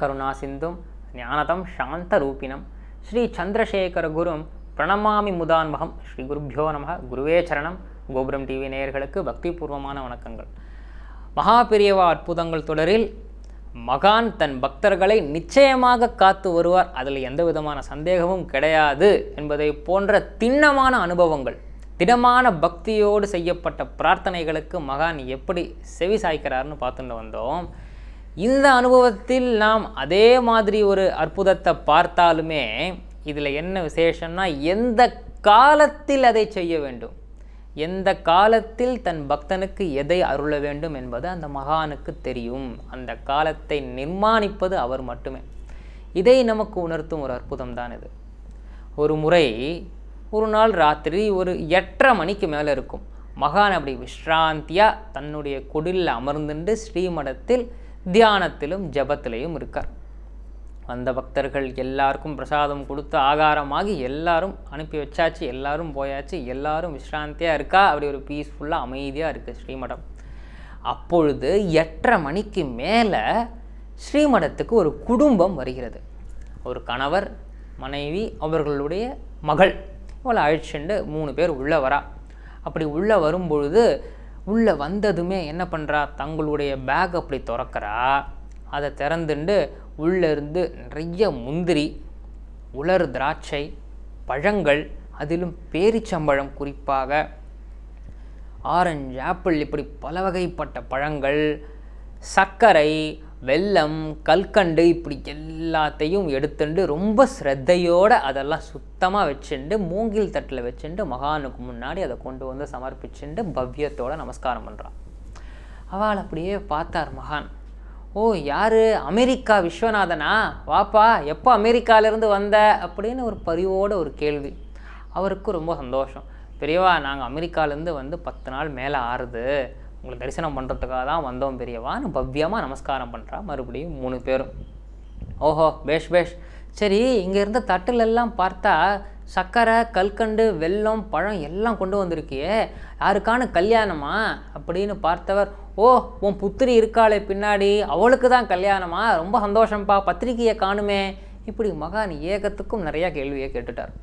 கருணாசிந்தும் ஞானதம் சாந்த சாந்தரூபிணம் ஸ்ரீ சந்திரசேகர குரும் பிரணமாமி முதான்மகம் ஸ்ரீ குருப்பியோ நம குருவே சரணம் கோபுரம் டிவி நேயர்களுக்கு பக்திபூர்வமான வணக்கங்கள் மகாபெரியவா அற்புதங்கள் தொடரில் மகான் தன் பக்தர்களை நிச்சயமாக காத்து வருவார் அதில் எந்த விதமான சந்தேகமும் கிடையாது என்பதை போன்ற திண்ணமான அனுபவங்கள் திடமான பக்தியோடு செய்யப்பட்ட பிரார்த்தனைகளுக்கு மகான் எப்படி செவி சாய்க்கிறார்னு பார்த்துட்டு வந்தோம் இந்த அனுபவத்தில் நாம் அதே மாதிரி ஒரு அற்புதத்தை பார்த்தாலுமே இதில் என்ன விசேஷம்னா எந்த காலத்தில் அதை செய்ய வேண்டும் எந்த காலத்தில் தன் பக்தனுக்கு எதை அருள வேண்டும் என்பது அந்த மகானுக்கு தெரியும் அந்த காலத்தை நிர்மாணிப்பது அவர் மட்டுமே இதை நமக்கு உணர்த்தும் ஒரு அற்புதம் தான் இது ஒரு முறை ஒரு நாள் ராத்திரி ஒரு எட்டரை மணிக்கு மேலே இருக்கும் மகான் அப்படி விஷ்ராந்தியாக தன்னுடைய கொடிலில் அமர்ந்துண்டு ஸ்ரீமடத்தில் தியானத்திலும் ஜபத்திலையும் இருக்கார் வந்த பக்தர்கள் எல்லாருக்கும் பிரசாதம் கொடுத்து ஆகாரமாகி எல்லாரும் அனுப்பி வச்சாச்சு எல்லாரும் போயாச்சு எல்லாரும் விஸ்ராந்தியாக இருக்கா அப்படி ஒரு பீஸ்ஃபுல்லாக அமைதியாக இருக்குது ஸ்ரீமடம் அப்பொழுது எட்டரை மணிக்கு மேலே ஸ்ரீமடத்துக்கு ஒரு குடும்பம் வருகிறது ஒரு கணவர் மனைவி அவர்களுடைய மகள் இவளை அழிச்சுண்டு மூணு பேர் உள்ளே வரா அப்படி உள்ளே வரும்பொழுது உள்ளே வந்ததுமே என்ன பண்ணுறா தங்களுடைய பேக் அப்படி திறக்கிறா அதை திறந்துண்டு உள்ளேருந்து நிறைய முந்திரி உலர் திராட்சை பழங்கள் அதிலும் பேரிச்சம்பழம் குறிப்பாக ஆரஞ்சு ஆப்பிள் இப்படி பல வகைப்பட்ட பழங்கள் சர்க்கரை வெள்ளம் கல்கண்டு இப்படி எல்லாத்தையும் எடுத்துண்டு ரொம்ப ஸ்ரத்தையோடு அதெல்லாம் சுத்தமாக வச்சுண்டு மூங்கில் தட்டில் வச்சுட்டு மகானுக்கு முன்னாடி அதை கொண்டு வந்து சமர்ப்பிச்சுண்டு பவ்யத்தோடு நமஸ்காரம் பண்ணுறான் அவள் அப்படியே பார்த்தார் மகான் ஓ யார் அமெரிக்கா விஸ்வநாதனா வாப்பா எப்போ அமெரிக்காவிலேருந்து வந்த அப்படின்னு ஒரு பரிவோட ஒரு கேள்வி அவருக்கு ரொம்ப சந்தோஷம் பெரியவா நாங்கள் அமெரிக்காவிலேருந்து வந்து பத்து நாள் மேலே ஆறுது உங்களை தரிசனம் பண்ணுறதுக்காக தான் வந்தோம் பெரியவான்னு பவ்யமாக நமஸ்காரம் பண்ணுறா மறுபடியும் மூணு பேரும் ஓஹோ பேஷ் பேஷ் சரி இங்கே இருந்த தட்டுலெல்லாம் பார்த்தா சர்க்கரை கல்கண்டு வெல்லம் பழம் எல்லாம் கொண்டு வந்திருக்கியே யாருக்கான கல்யாணமா அப்படின்னு பார்த்தவர் ஓ உன் புத்திரி இருக்காளே பின்னாடி அவளுக்கு தான் கல்யாணமா ரொம்ப சந்தோஷம்ப்பா பத்திரிகையை காணுமே இப்படி மகான் ஏகத்துக்கும் நிறையா கேள்வியை கேட்டுட்டார்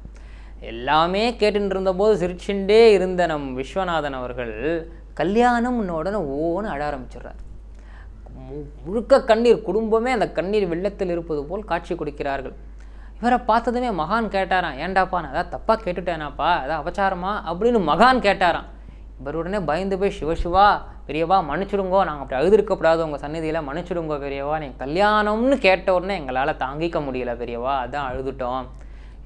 எல்லாமே கேட்டுட்டு இருந்தபோது சிரிச்சுண்டே இருந்த நம் விஸ்வநாதன் அவர்கள் கல்யாணம்னு உடனே ஓன்னு அழ ஆரம்பிச்சிடுறார் முழுக்க கண்ணீர் குடும்பமே அந்த கண்ணீர் வெள்ளத்தில் இருப்பது போல் காட்சி கொடுக்கிறார்கள் இவரை பார்த்ததுமே மகான் கேட்டாராம் ஏண்டாப்பா நான் அதான் தப்பாக கேட்டுட்டேனாப்பா அதான் அபச்சாரமா அப்படின்னு மகான் கேட்டாராம் இவர் உடனே பயந்து போய் சிவசிவா பெரியவா மன்னிச்சிடுங்கோ நாங்கள் அப்படி இருக்கக்கூடாது உங்கள் சந்நிதியில் மன்னிச்சிடுங்கோ பெரியவா நீங்கள் கல்யாணம்னு கேட்ட உடனே எங்களால் தாங்கிக்க முடியல பெரியவா அதான் அழுதுட்டோம்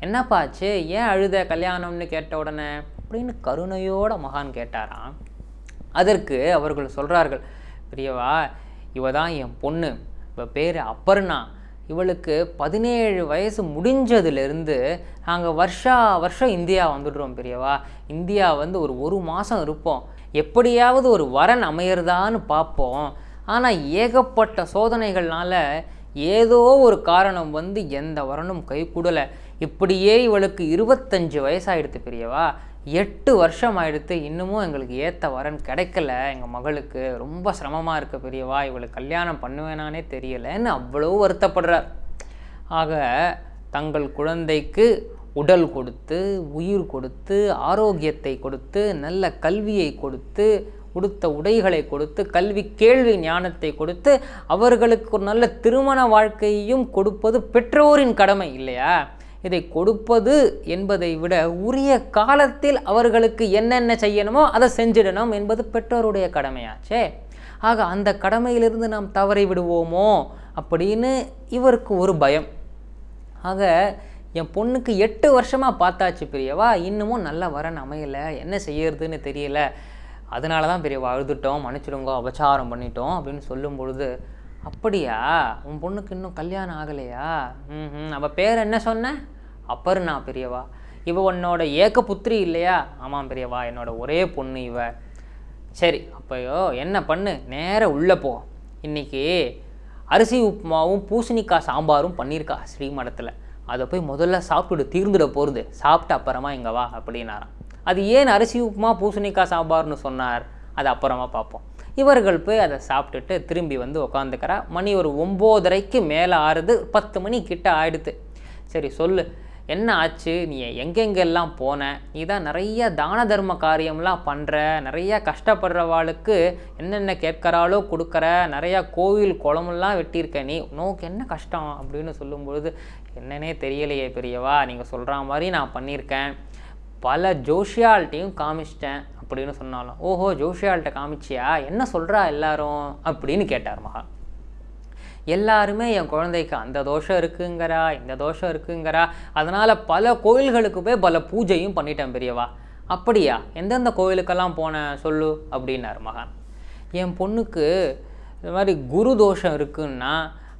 என்னப்பாச்சு ஏன் அழுத கல்யாணம்னு கேட்ட உடனே அப்படின்னு கருணையோட மகான் கேட்டாராம் அதற்கு அவர்கள் சொல்கிறார்கள் பிரியவா இவ தான் என் பொண்ணு இவள் பேர் அப்பர்ணா இவளுக்கு பதினேழு வயசு முடிஞ்சதுலேருந்து நாங்கள் வருஷா வருஷம் இந்தியா வந்துடுறோம் பெரியவா இந்தியா வந்து ஒரு ஒரு மாதம் இருப்போம் எப்படியாவது ஒரு வரன் அமையிறதான்னு பார்ப்போம் ஆனால் ஏகப்பட்ட சோதனைகள்னால் ஏதோ ஒரு காரணம் வந்து எந்த வரனும் கூடலை இப்படியே இவளுக்கு இருபத்தஞ்சு வயசாகிடுது பெரியவா எட்டு வருஷம் ஆயிடுத்து இன்னமும் எங்களுக்கு ஏற்ற வரன் கிடைக்கல எங்கள் மகளுக்கு ரொம்ப சிரமமாக இருக்க பெரியவா இவளை கல்யாணம் பண்ணுவேனானே தெரியலைன்னு அவ்வளோ வருத்தப்படுறார் ஆக தங்கள் குழந்தைக்கு உடல் கொடுத்து உயிர் கொடுத்து ஆரோக்கியத்தை கொடுத்து நல்ல கல்வியை கொடுத்து கொடுத்த உடைகளை கொடுத்து கல்வி கேள்வி ஞானத்தை கொடுத்து அவர்களுக்கு ஒரு நல்ல திருமண வாழ்க்கையையும் கொடுப்பது பெற்றோரின் கடமை இல்லையா இதை கொடுப்பது என்பதை விட உரிய காலத்தில் அவர்களுக்கு என்னென்ன செய்யணுமோ அதை செஞ்சிடணும் என்பது பெற்றோருடைய கடமையாச்சே ஆக அந்த கடமையிலிருந்து நாம் தவறி விடுவோமோ அப்படின்னு இவருக்கு ஒரு பயம் ஆக என் பொண்ணுக்கு எட்டு வருஷமாக பார்த்தாச்சு பெரியவா இன்னமும் நல்லா வரன் அமையலை என்ன செய்யறதுன்னு தெரியல அதனால தான் பெரியவா அழுதுட்டோம் மன்னிச்சிடுங்க அபச்சாரம் பண்ணிட்டோம் அப்படின்னு சொல்லும் பொழுது அப்படியா உன் பொண்ணுக்கு இன்னும் கல்யாணம் ஆகலையா ம் அவள் பேர் என்ன சொன்ன அப்பர்ணா பெரியவா இவ உன்னோட ஏக்க புத்திரி இல்லையா ஆமாம் பெரியவா என்னோட ஒரே பொண்ணு இவ சரி அப்பையோ என்ன பண்ணு நேராக உள்ளே போ இன்றைக்கி அரிசி உப்புமாவும் பூசணிக்காய் சாம்பாரும் பண்ணியிருக்கா ஸ்ரீமடத்தில் அதை போய் முதல்ல சாப்பிட்டுட்டு தீர்ந்துட போகிறது சாப்பிட்டு அப்புறமா இங்கே வா அப்படின்னாராம் அது ஏன் அரிசி உப்புமா பூசணிக்காய் சாம்பார்னு சொன்னார் அது அப்புறமா பார்ப்போம் இவர்கள் போய் அதை சாப்பிட்டுட்டு திரும்பி வந்து உக்காந்துக்கிறா மணி ஒரு ஒம்போதரைக்கு மேலே ஆறுது பத்து மணி கிட்ட ஆயிடுது சரி சொல்லு என்ன ஆச்சு நீ எங்கெங்கெல்லாம் போன நீ தான் நிறைய தான தர்ம காரியம்லாம் பண்ணுற நிறையா கஷ்டப்படுறவாளுக்கு என்னென்ன கேட்குறாலோ கொடுக்குற நிறையா கோவில் குளமெல்லாம் வெட்டியிருக்க நீ உனக்கு என்ன கஷ்டம் அப்படின்னு சொல்லும்பொழுது என்னன்னே தெரியலையே பெரியவா நீங்கள் சொல்கிற மாதிரி நான் பண்ணியிருக்கேன் பல ஜோஷியால்ட்டையும் காமிச்சிட்டேன் அப்படின்னு சொன்னாலும் ஓஹோ ஜோஷியால்கிட்ட காமிச்சியா என்ன சொல்கிறா எல்லாரும் அப்படின்னு கேட்டார் மகா எல்லாருமே என் குழந்தைக்கு அந்த தோஷம் இருக்குங்கிறா இந்த தோஷம் இருக்குங்கிறா அதனால் பல கோயில்களுக்கு போய் பல பூஜையும் பண்ணிட்டேன் பெரியவா அப்படியா எந்தெந்த கோயிலுக்கெல்லாம் போனேன் சொல்லு அப்படின்னார் மகான் என் பொண்ணுக்கு இந்த மாதிரி குரு தோஷம் இருக்குன்னா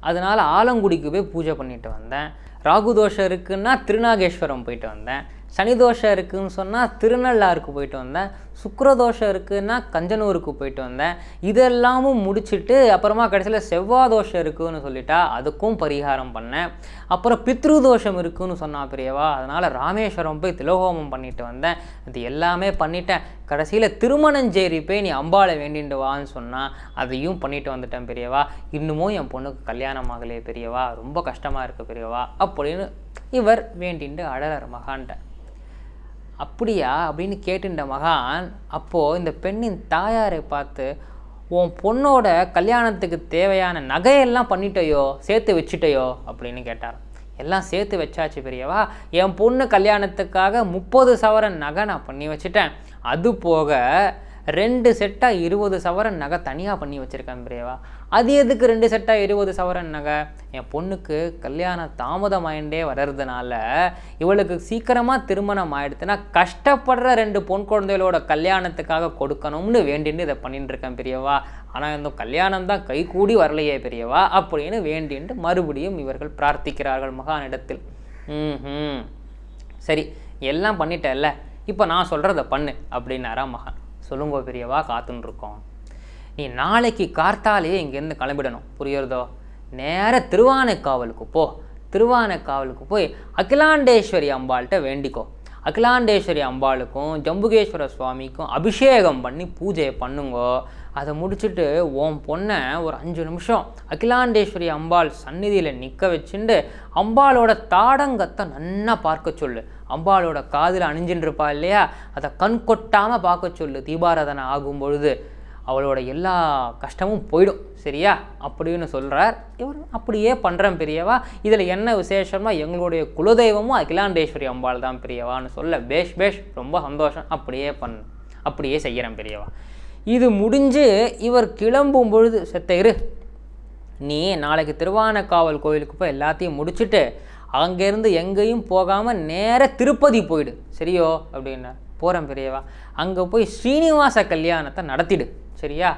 அதனால் ஆலங்குடிக்கு போய் பூஜை பண்ணிட்டு வந்தேன் ராகு தோஷம் இருக்குன்னா திருநாகேஸ்வரம் போயிட்டு வந்தேன் சனிதோஷம் இருக்குதுன்னு சொன்னால் திருநள்ளாருக்கு போயிட்டு வந்தேன் சுக்கரதோஷம் இருக்குதுன்னா கஞ்சனூருக்கு போயிட்டு வந்தேன் இதெல்லாமும் முடிச்சுட்டு அப்புறமா கடைசியில் செவ்வாய் தோஷம் இருக்குதுன்னு சொல்லிட்டா அதுக்கும் பரிகாரம் பண்ணேன் அப்புறம் பித்ரு தோஷம் இருக்குதுன்னு சொன்னால் பெரியவா அதனால் ராமேஸ்வரம் போய் திலோகோமம் பண்ணிட்டு வந்தேன் அது எல்லாமே பண்ணிட்டேன் கடைசியில் திருமணஞ்சேரி போய் நீ அம்பாளை வேண்டிட்டு வான்னு சொன்னால் அதையும் பண்ணிட்டு வந்துட்டேன் பெரியவா இன்னமும் என் பொண்ணுக்கு கல்யாணம் ஆகலையே பெரியவா ரொம்ப கஷ்டமாக இருக்குது பெரியவா அப்படின்னு இவர் வேண்டிண்டு அழகர் மகான்ட்ட அப்படியா அப்படின்னு கேட்டுண்ட மகான் அப்போது இந்த பெண்ணின் தாயாரை பார்த்து உன் பொண்ணோட கல்யாணத்துக்கு தேவையான நகையெல்லாம் பண்ணிட்டையோ சேர்த்து வச்சுட்டையோ அப்படின்னு கேட்டார் எல்லாம் சேர்த்து வச்சாச்சு பெரியவா என் பொண்ணு கல்யாணத்துக்காக முப்பது சவரன் நகை நான் பண்ணி வச்சுட்டேன் அது போக ரெண்டு செட்டாக இருபது சவரன் நகை தனியாக பண்ணி வச்சுருக்கேன் பிரேவா அது எதுக்கு ரெண்டு செட்டாக இருபது சவரன் நகை என் பொண்ணுக்கு கல்யாணம் தாமதமாயிண்டே வர்றதுனால இவளுக்கு சீக்கிரமாக திருமணம் ஆயிடுத்துன்னா கஷ்டப்படுற ரெண்டு பொன் குழந்தைகளோட கல்யாணத்துக்காக கொடுக்கணும்னு வேண்டின்னு இதை பண்ணிட்டுருக்கேன் பெரியவா ஆனால் இந்த கல்யாணம் தான் கை கூடி வரலையே பெரியவா அப்படின்னு வேண்டின்னு மறுபடியும் இவர்கள் பிரார்த்திக்கிறார்கள் மகானிடத்தில் ம் சரி எல்லாம் பண்ணிட்டேல்ல இப்போ நான் சொல்கிறத பண்ணு அப்படின்னாரா மகான் சொல்லுங்கோ பெரியவா காத்துன்ருக்கோம் நீ நாளைக்கு கார்த்தாலே இங்கேருந்து கிளம்பிடணும் புரியுறதோ நேர திருவானைக்காவலுக்கு போ திருவானைக்காவலுக்கு போய் அகிலாண்டேஸ்வரி அம்பாள்கிட்ட வேண்டிக்கோ அகிலாண்டேஸ்வரி அம்பாளுக்கும் ஜம்புகேஸ்வர சுவாமிக்கும் அபிஷேகம் பண்ணி பூஜையை பண்ணுங்கோ அதை முடிச்சுட்டு ஓம் பொண்ணை ஒரு அஞ்சு நிமிஷம் அகிலாண்டேஸ்வரி அம்பாள் சந்நிதியில் நிற்க வச்சுட்டு அம்பாளோட தாடங்கத்தை நல்லா பார்க்க சொல்லு அம்பாளோட காதில் அணிஞ்சின்றிருப்பா இல்லையா அதை கண் கொட்டாமல் பார்க்க சொல்லு தீபாராதனை ஆகும் பொழுது அவளோட எல்லா கஷ்டமும் போயிடும் சரியா அப்படின்னு சொல்கிறார் இவர் அப்படியே பண்ணுறேன் பெரியவா இதில் என்ன விசேஷமாக எங்களுடைய குலதெய்வமும் அகிலாண்டேஸ்வரி அம்பாள் தான் பெரியவான்னு சொல்ல பேஷ் பேஷ் ரொம்ப சந்தோஷம் அப்படியே பண் அப்படியே செய்கிறேன் பெரியவா இது முடிஞ்சு இவர் கிளம்பும் பொழுது செத்த இரு நீ நாளைக்கு திருவானக்காவல் கோவிலுக்கு போய் எல்லாத்தையும் முடிச்சுட்டு அங்கேருந்து எங்கேயும் போகாமல் நேராக திருப்பதி போயிடு சரியோ அப்படின்னு போகிறேன் பெரியவா அங்கே போய் ஸ்ரீனிவாச கல்யாணத்தை நடத்திடு சரியா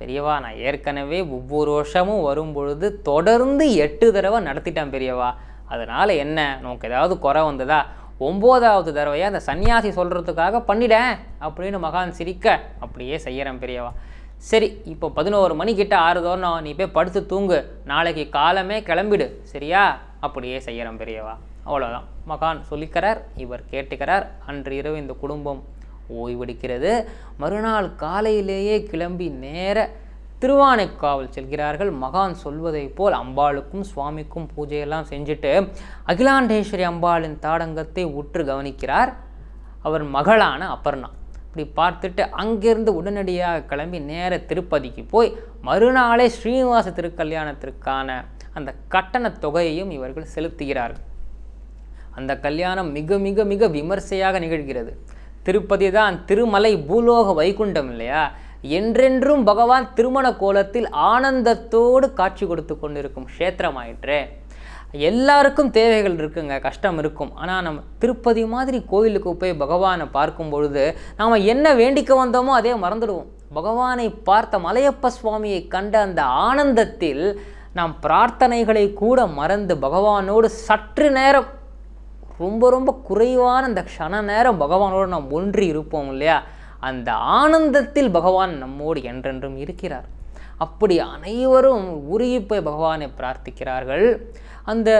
பெரியவா நான் ஏற்கனவே ஒவ்வொரு வருஷமும் வரும்பொழுது தொடர்ந்து எட்டு தடவை நடத்திட்டேன் பெரியவா அதனால் என்ன நமக்கு ஏதாவது குறை வந்ததா ஒம்போதாவது தடவையாக அந்த சன்னியாசி சொல்கிறதுக்காக பண்ணிட்டேன் அப்படின்னு மகான் சிரிக்க அப்படியே செய்கிறேன் பெரியவா சரி இப்போ பதினோரு மணிக்கிட்ட ஆறுதோன்னு நீ போய் படுத்து தூங்கு நாளைக்கு காலமே கிளம்பிடு சரியா அப்படியே செய்கிறோம் பெரியவா அவ்வளோதான் மகான் சொல்லிக்கிறார் இவர் கேட்டுக்கிறார் அன்று இரவு இந்த குடும்பம் ஓய்வெடுக்கிறது மறுநாள் காலையிலேயே கிளம்பி நேர திருவானைக்காவல் செல்கிறார்கள் மகான் சொல்வதைப் போல் அம்பாளுக்கும் சுவாமிக்கும் பூஜையெல்லாம் செஞ்சுட்டு அகிலாண்டேஸ்வரி அம்பாளின் தாடங்கத்தை உற்று கவனிக்கிறார் அவர் மகளான அப்பர்ணா இப்படி பார்த்துட்டு அங்கிருந்து உடனடியாக கிளம்பி நேர திருப்பதிக்கு போய் மறுநாளே ஸ்ரீனிவாச திருக்கல்யாணத்திற்கான அந்த கட்டணத் தொகையையும் இவர்கள் செலுத்துகிறார்கள் அந்த கல்யாணம் மிக மிக மிக விமர்சையாக நிகழ்கிறது திருப்பதி தான் திருமலை பூலோக வைகுண்டம் இல்லையா என்றென்றும் பகவான் திருமண கோலத்தில் ஆனந்தத்தோடு காட்சி கொடுத்து கொண்டிருக்கும் க்ஷேத்திரமாயிற்றே எல்லாருக்கும் தேவைகள் இருக்குங்க கஷ்டம் இருக்கும் ஆனால் நம்ம திருப்பதி மாதிரி கோயிலுக்கு போய் பகவானை பார்க்கும் பொழுது நாம் என்ன வேண்டிக்க வந்தோமோ அதே மறந்துடுவோம் பகவானை பார்த்த மலையப்ப சுவாமியை கண்ட அந்த ஆனந்தத்தில் நாம் பிரார்த்தனைகளை கூட மறந்து பகவானோடு சற்று நேரம் ரொம்ப ரொம்ப குறைவான அந்த க்ஷண நேரம் பகவானோடு நாம் ஒன்றி இருப்போம் இல்லையா அந்த ஆனந்தத்தில் பகவான் நம்மோடு என்றென்றும் இருக்கிறார் அப்படி அனைவரும் உருகி போய் பகவானை பிரார்த்திக்கிறார்கள் அந்த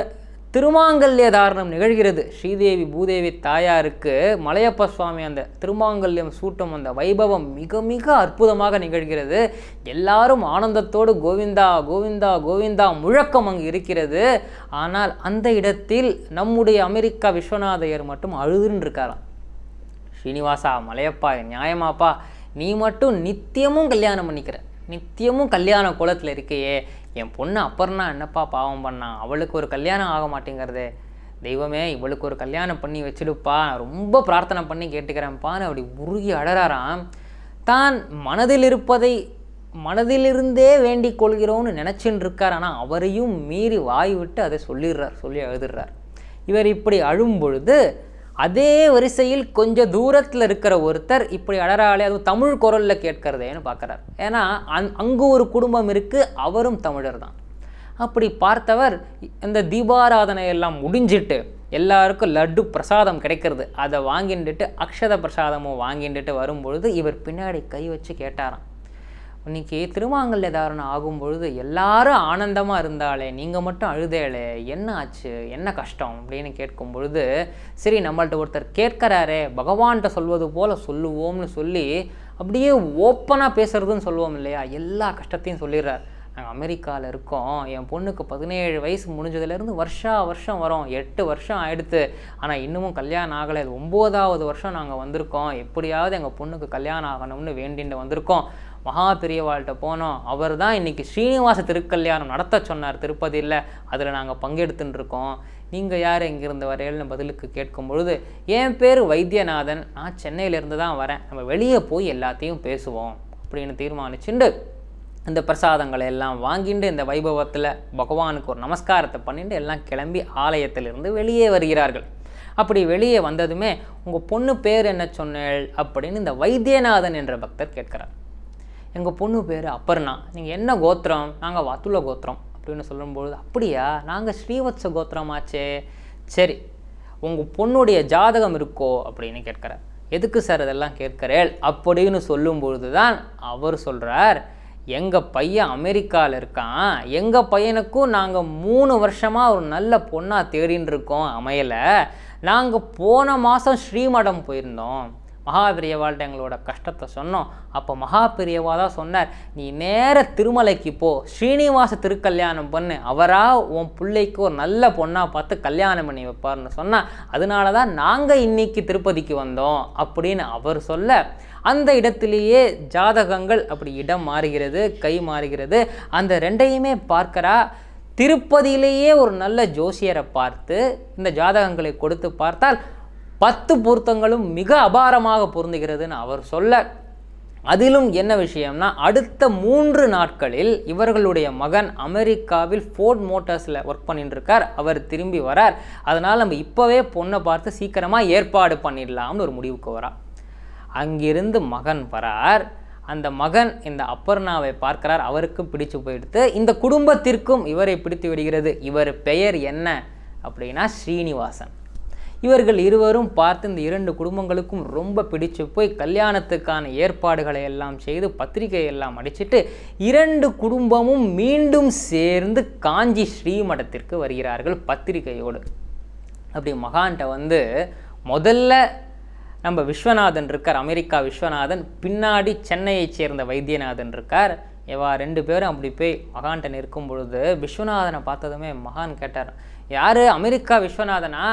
திருமாங்கல்ய தாரணம் நிகழ்கிறது ஸ்ரீதேவி பூதேவி தாயாருக்கு மலையப்ப சுவாமி அந்த திருமாங்கல்யம் சூட்டம் அந்த வைபவம் மிக மிக அற்புதமாக நிகழ்கிறது எல்லாரும் ஆனந்தத்தோடு கோவிந்தா கோவிந்தா கோவிந்தா முழக்கம் அங்கு இருக்கிறது ஆனால் அந்த இடத்தில் நம்முடைய அமெரிக்கா விஸ்வநாதையர் மட்டும் அழுதுன்னு இருக்காராம் ஸ்ரீனிவாசா மலையப்பா நியாயமாப்பா நீ மட்டும் நித்தியமும் கல்யாணம் பண்ணிக்கிற நித்தியமும் கல்யாண கோலத்தில் இருக்கையே என் பொண்ணு அப்பர்னா என்னப்பா பாவம் பண்ணான் அவளுக்கு ஒரு கல்யாணம் ஆக மாட்டேங்கிறது தெய்வமே இவளுக்கு ஒரு கல்யாணம் பண்ணி வச்சிடுப்பா ரொம்ப பிரார்த்தனை பண்ணி கேட்டுக்கிறேன்ப்பான்னு அப்படி உருகி அடறாராம் தான் மனதில் இருப்பதை மனதிலிருந்தே வேண்டிக் கொள்கிறோன்னு நினச்சின்னு இருக்கார் ஆனால் அவரையும் மீறி வாய் விட்டு அதை சொல்லிடுறார் சொல்லி எழுதுறார் இவர் இப்படி அழும் பொழுது அதே வரிசையில் கொஞ்சம் தூரத்தில் இருக்கிற ஒருத்தர் இப்படி அழறாலே அதுவும் தமிழ் குரலில் கேட்கறதேன்னு பார்க்குறார் ஏன்னா அங் அங்கு ஒரு குடும்பம் இருக்குது அவரும் தமிழர் தான் அப்படி பார்த்தவர் இந்த தீபாராதனை எல்லாம் முடிஞ்சிட்டு எல்லாருக்கும் லட்டு பிரசாதம் கிடைக்கிறது அதை வாங்கிட்டுட்டு அக்ஷத பிரசாதமும் வாங்கிண்டுட்டு வரும்பொழுது இவர் பின்னாடி கை வச்சு கேட்டாராம் இன்றைக்கி திருமாங்கல்ய தாரணம் ஆகும் பொழுது எல்லாரும் ஆனந்தமாக இருந்தாலே நீங்கள் மட்டும் அழுதேலே என்ன ஆச்சு என்ன கஷ்டம் அப்படின்னு கேட்கும் பொழுது சரி நம்மள்ட்ட ஒருத்தர் கேட்குறாரே பகவான்கிட்ட சொல்வது போல் சொல்லுவோம்னு சொல்லி அப்படியே ஓப்பனாக பேசுகிறதுன்னு சொல்லுவோம் இல்லையா எல்லா கஷ்டத்தையும் சொல்லிடுறார் நாங்கள் அமெரிக்காவில் இருக்கோம் என் பொண்ணுக்கு பதினேழு வயசு முடிஞ்சதுலேருந்து வருஷா வருஷம் வரோம் எட்டு வருஷம் ஆகிடுத்து ஆனால் இன்னமும் கல்யாணம் ஆகலை ஒம்போதாவது வருஷம் நாங்கள் வந்திருக்கோம் எப்படியாவது எங்கள் பொண்ணுக்கு கல்யாணம் ஆகணும்னு வேண்டிட்டு வந்திருக்கோம் மகா பெரியவாள்கிட்ட போனோம் அவர் தான் இன்றைக்கி ஸ்ரீனிவாச திருக்கல்யாணம் நடத்த சொன்னார் திருப்பதியில் அதில் நாங்கள் பங்கெடுத்துன்னு இருக்கோம் நீங்கள் யார் எங்கேருந்து வரையல்னு பதிலுக்கு கேட்கும் பொழுது என் பேர் வைத்தியநாதன் நான் சென்னையிலேருந்து தான் வரேன் நம்ம வெளியே போய் எல்லாத்தையும் பேசுவோம் அப்படின்னு தீர்மானிச்சுண்டு இந்த பிரசாதங்களை எல்லாம் வாங்கிட்டு இந்த வைபவத்தில் பகவானுக்கு ஒரு நமஸ்காரத்தை பண்ணிட்டு எல்லாம் கிளம்பி ஆலயத்திலிருந்து வெளியே வருகிறார்கள் அப்படி வெளியே வந்ததுமே உங்கள் பொண்ணு பேர் என்ன சொன்னேள் அப்படின்னு இந்த வைத்தியநாதன் என்ற பக்தர் கேட்கிறார் எங்கள் பொண்ணு பேர் அப்பர்ணா நீங்கள் என்ன கோத்திரம் நாங்கள் வத்துள்ள கோத்திரம் அப்படின்னு சொல்லும்பொழுது அப்படியா நாங்கள் ஸ்ரீவத்ச கோத்திரமாச்சே சரி உங்கள் பொண்ணுடைய ஜாதகம் இருக்கோ அப்படின்னு கேட்குறார் எதுக்கு சார் இதெல்லாம் கேட்குறேள் அப்படின்னு சொல்லும்பொழுது தான் அவர் சொல்கிறார் எங்கள் பையன் அமெரிக்காவில் இருக்கான் எங்கள் பையனுக்கும் நாங்கள் மூணு வருஷமாக ஒரு நல்ல பொண்ணாக தேடின்னு இருக்கோம் அமையலை நாங்கள் போன மாதம் ஸ்ரீமடம் போயிருந்தோம் மகாபிரியவாள்கிட்ட எங்களோட கஷ்டத்தை சொன்னோம் அப்போ மகாபிரியவா தான் சொன்னார் நீ நேர திருமலைக்கு போ ஸ்ரீனிவாச திருக்கல்யாணம் பண்ணு அவராக உன் பிள்ளைக்கு ஒரு நல்ல பொண்ணாக பார்த்து கல்யாணம் பண்ணி வைப்பார்னு சொன்னால் அதனால தான் நாங்கள் இன்றைக்கி திருப்பதிக்கு வந்தோம் அப்படின்னு அவர் சொல்ல அந்த இடத்திலேயே ஜாதகங்கள் அப்படி இடம் மாறுகிறது கை மாறுகிறது அந்த ரெண்டையுமே பார்க்குறா திருப்பதியிலேயே ஒரு நல்ல ஜோசியரை பார்த்து இந்த ஜாதகங்களை கொடுத்து பார்த்தால் பத்து பொருத்தங்களும் மிக அபாரமாக பொருந்துகிறதுன்னு அவர் சொல்ல அதிலும் என்ன விஷயம்னா அடுத்த மூன்று நாட்களில் இவர்களுடைய மகன் அமெரிக்காவில் ஃபோர்ட் மோட்டார்ஸில் ஒர்க் பண்ணிட்டுருக்கார் அவர் திரும்பி வரார் அதனால் நம்ம இப்போவே பொண்ணை பார்த்து சீக்கிரமாக ஏற்பாடு பண்ணிடலாம்னு ஒரு முடிவுக்கு வரார் அங்கிருந்து மகன் வரார் அந்த மகன் இந்த அப்பர்ணாவை பார்க்கிறார் அவருக்கும் பிடிச்சு போயிடுத்து இந்த குடும்பத்திற்கும் இவரை பிடித்து விடுகிறது இவர் பெயர் என்ன அப்படின்னா ஸ்ரீனிவாசன் இவர்கள் இருவரும் பார்த்து இந்த இரண்டு குடும்பங்களுக்கும் ரொம்ப பிடிச்சு போய் கல்யாணத்துக்கான ஏற்பாடுகளை எல்லாம் செய்து பத்திரிகை எல்லாம் அடிச்சிட்டு இரண்டு குடும்பமும் மீண்டும் சேர்ந்து காஞ்சி ஸ்ரீமடத்திற்கு வருகிறார்கள் பத்திரிகையோடு அப்படி மகான்கிட்ட வந்து முதல்ல நம்ம விஸ்வநாதன் இருக்கார் அமெரிக்கா விஸ்வநாதன் பின்னாடி சென்னையைச் சேர்ந்த வைத்தியநாதன் இருக்கார் இவா ரெண்டு பேரும் அப்படி போய் மகான்கிட்ட நிற்கும் பொழுது விஸ்வநாதனை பார்த்ததுமே மகான் கேட்டார் யார் அமெரிக்கா விஸ்வநாதனா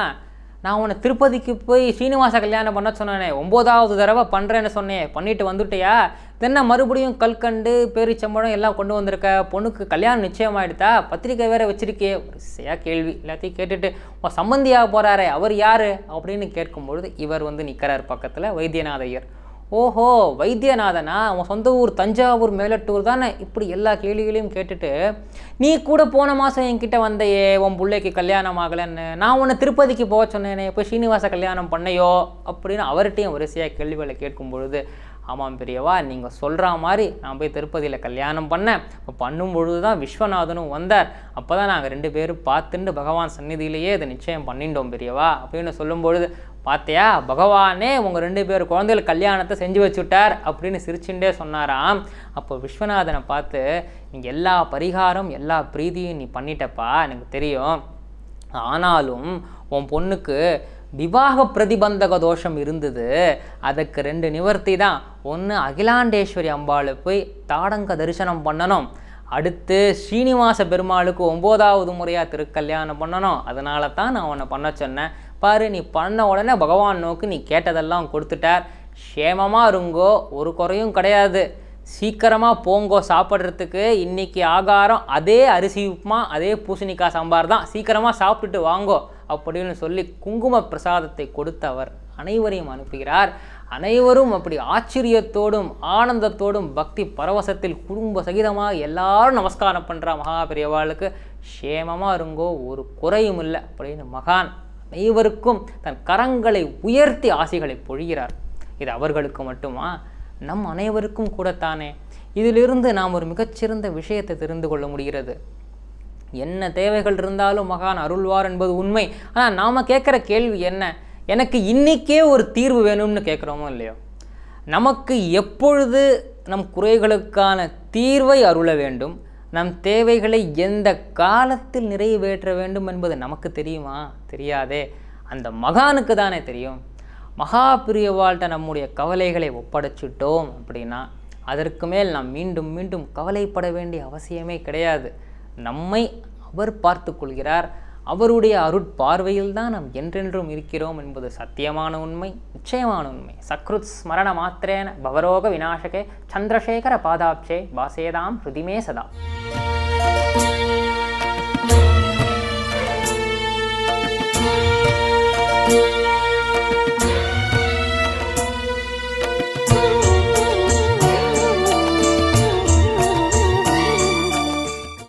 நான் உன்னை திருப்பதிக்கு போய் ஸ்ரீனிவாச கல்யாணம் பண்ண சொன்னேனே ஒம்போதாவது தடவை பண்ணுறேன்னு சொன்னேன் பண்ணிட்டு வந்துட்டியா தென்னை மறுபடியும் கல்கண்டு பேரிச்சம்பழம் எல்லாம் கொண்டு வந்திருக்க பொண்ணுக்கு கல்யாணம் நிச்சயம் ஆகிடுதா பத்திரிக்கை வேற வச்சிருக்கே சரியாக கேள்வி எல்லாத்தையும் கேட்டுட்டு உன் சம்பந்தியாக போகிறாரே அவர் யார் அப்படின்னு கேட்கும்பொழுது இவர் வந்து நிற்கிறார் பக்கத்தில் வைத்தியநாதையர் ஓஹோ வைத்தியநாதனா உன் சொந்த ஊர் தஞ்சாவூர் மேலட்டூர் தானே இப்படி எல்லா கேள்விகளையும் கேட்டுட்டு நீ கூட போன மாதம் என்கிட்ட வந்தையே உன் பிள்ளைக்கு கல்யாணம் ஆகலைன்னு நான் உன்னை திருப்பதிக்கு போக சொன்னேனே இப்போ ஸ்ரீனிவாச கல்யாணம் பண்ணையோ அப்படின்னு அவர்கிட்டையும் வரிசையாக கேள்விகளை கேட்கும் பொழுது ஆமாம் பெரியவா நீங்கள் சொல்கிற மாதிரி நான் போய் திருப்பதியில் கல்யாணம் பண்ணேன் இப்போ பண்ணும் பொழுது தான் விஸ்வநாதனும் வந்தார் அப்போ தான் நாங்கள் ரெண்டு பேரும் பார்த்துட்டு பகவான் சந்நிதியிலேயே இதை நிச்சயம் பண்ணிட்டோம் பெரியவா அப்படின்னு சொல்லும் பொழுது பார்த்தியா பகவானே உங்கள் ரெண்டு பேர் குழந்தைகள் கல்யாணத்தை செஞ்சு வச்சுட்டார் அப்படின்னு சிரிச்சுட்டே சொன்னாராம் அப்போ விஸ்வநாதனை பார்த்து நீ எல்லா பரிகாரம் எல்லா பிரீதியும் நீ பண்ணிட்டப்பா எனக்கு தெரியும் ஆனாலும் உன் பொண்ணுக்கு விவாக பிரதிபந்தக தோஷம் இருந்தது அதுக்கு ரெண்டு நிவர்த்தி தான் ஒன்று அகிலாண்டேஸ்வரி அம்பாளை போய் தாடங்க தரிசனம் பண்ணணும் அடுத்து ஸ்ரீனிவாச பெருமாளுக்கு ஒம்போதாவது முறையாக திருக்கல்யாணம் பண்ணணும் அதனால தான் நான் உன்னை பண்ண சொன்னேன் பாரு நீ பண்ண உடனே பகவான் நோக்கு நீ கேட்டதெல்லாம் கொடுத்துட்டார் க்ஷேமமாக இருங்கோ ஒரு குறையும் கிடையாது சீக்கிரமாக போங்கோ சாப்பிட்றதுக்கு இன்றைக்கி ஆகாரம் அதே அரிசி உப்புமா அதே பூசணிக்காய் சாம்பார் தான் சீக்கிரமாக சாப்பிட்டுட்டு வாங்கோ அப்படின்னு சொல்லி குங்கும பிரசாதத்தை கொடுத்தவர் அனைவரையும் அனுப்புகிறார் அனைவரும் அப்படி ஆச்சரியத்தோடும் ஆனந்தத்தோடும் பக்தி பரவசத்தில் குடும்ப சகிதமாக எல்லாரும் நமஸ்காரம் பண்ணுற மகா பெரியவாளுக்கு க்ஷேமமாக இருங்கோ ஒரு குறையும் இல்லை அப்படின்னு மகான் அனைவருக்கும் தன் கரங்களை உயர்த்தி ஆசைகளை பொழிகிறார் இது அவர்களுக்கு மட்டுமா நம் அனைவருக்கும் கூடத்தானே இதிலிருந்து நாம் ஒரு மிகச்சிறந்த விஷயத்தை தெரிந்து கொள்ள முடிகிறது என்ன தேவைகள் இருந்தாலும் மகான் அருள்வார் என்பது உண்மை ஆனால் நாம் கேட்குற கேள்வி என்ன எனக்கு இன்றைக்கே ஒரு தீர்வு வேணும்னு கேட்குறோமோ இல்லையோ நமக்கு எப்பொழுது நம் குறைகளுக்கான தீர்வை அருள வேண்டும் நம் தேவைகளை எந்த காலத்தில் நிறைவேற்ற வேண்டும் என்பது நமக்கு தெரியுமா தெரியாதே அந்த மகானுக்கு தானே தெரியும் மகா பிரியவாழ்கிட்ட நம்முடைய கவலைகளை ஒப்படைச்சிட்டோம் அப்படின்னா அதற்கு மேல் நாம் மீண்டும் மீண்டும் கவலைப்பட வேண்டிய அவசியமே கிடையாது நம்மை அவர் பார்த்து கொள்கிறார் அவருடைய அருட்பார்வையில் தான் நாம் என்றென்றும் இருக்கிறோம் என்பது சத்தியமான உண்மை நிச்சயமான உண்மை சக்ருத் ஸ்மரண மாத்திரேன பவரோக விநாசகே சந்திரசேகர பாதாப்சே வாசேதாம் ஹிருதிமே சதா